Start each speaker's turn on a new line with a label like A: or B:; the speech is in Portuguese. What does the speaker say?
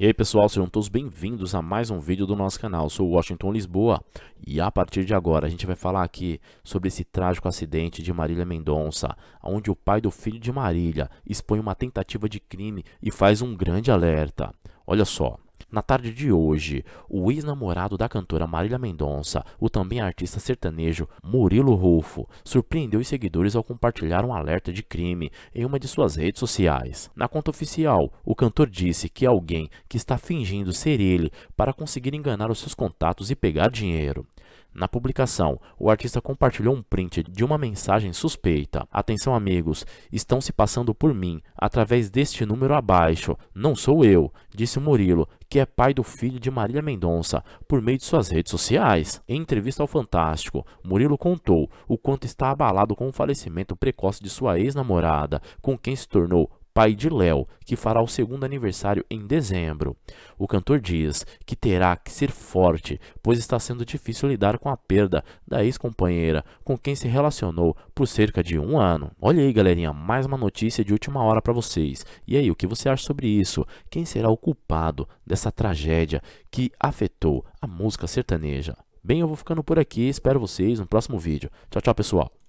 A: E aí pessoal, sejam todos bem-vindos a mais um vídeo do nosso canal, eu sou Washington Lisboa e a partir de agora a gente vai falar aqui sobre esse trágico acidente de Marília Mendonça, onde o pai do filho de Marília expõe uma tentativa de crime e faz um grande alerta. Olha só. Na tarde de hoje, o ex-namorado da cantora Marília Mendonça, o também artista sertanejo Murilo Rufo, surpreendeu os seguidores ao compartilhar um alerta de crime em uma de suas redes sociais. Na conta oficial, o cantor disse que alguém que está fingindo ser ele para conseguir enganar os seus contatos e pegar dinheiro. Na publicação, o artista compartilhou um print de uma mensagem suspeita. Atenção, amigos, estão se passando por mim através deste número abaixo. Não sou eu, disse Murilo, que é pai do filho de Marília Mendonça, por meio de suas redes sociais. Em entrevista ao Fantástico, Murilo contou o quanto está abalado com o falecimento precoce de sua ex-namorada, com quem se tornou pai de Léo, que fará o segundo aniversário em dezembro. O cantor diz que terá que ser forte, pois está sendo difícil lidar com a perda da ex-companheira com quem se relacionou por cerca de um ano. Olha aí, galerinha, mais uma notícia de última hora para vocês. E aí, o que você acha sobre isso? Quem será o culpado dessa tragédia que afetou a música sertaneja? Bem, eu vou ficando por aqui, espero vocês no próximo vídeo. Tchau, tchau, pessoal!